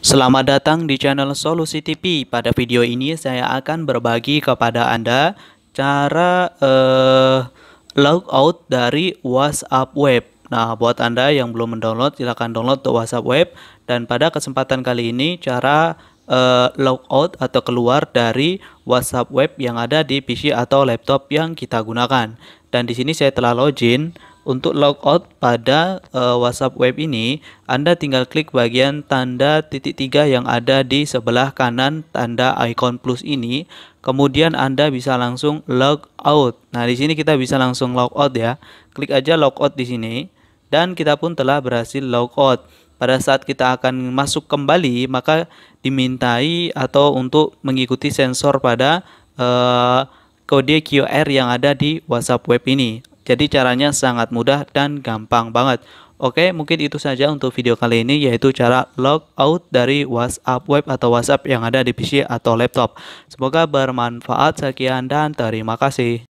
Selamat datang di channel Solusi TV. Pada video ini saya akan berbagi kepada Anda cara eh, logout dari WhatsApp Web. Nah, buat Anda yang belum mendownload, silakan download ke WhatsApp Web. Dan pada kesempatan kali ini, cara eh, logout atau keluar dari WhatsApp Web yang ada di PC atau laptop yang kita gunakan. Dan di sini saya telah login. Untuk logout pada uh, WhatsApp web ini, Anda tinggal klik bagian tanda titik tiga yang ada di sebelah kanan tanda icon plus ini. Kemudian Anda bisa langsung logout. Nah, di sini kita bisa langsung logout ya. Klik aja logout di sini dan kita pun telah berhasil logout. Pada saat kita akan masuk kembali, maka dimintai atau untuk mengikuti sensor pada uh, kode QR yang ada di WhatsApp web ini. Jadi caranya sangat mudah dan gampang banget. Oke, mungkin itu saja untuk video kali ini yaitu cara logout dari WhatsApp web atau WhatsApp yang ada di PC atau laptop. Semoga bermanfaat. Sekian dan terima kasih.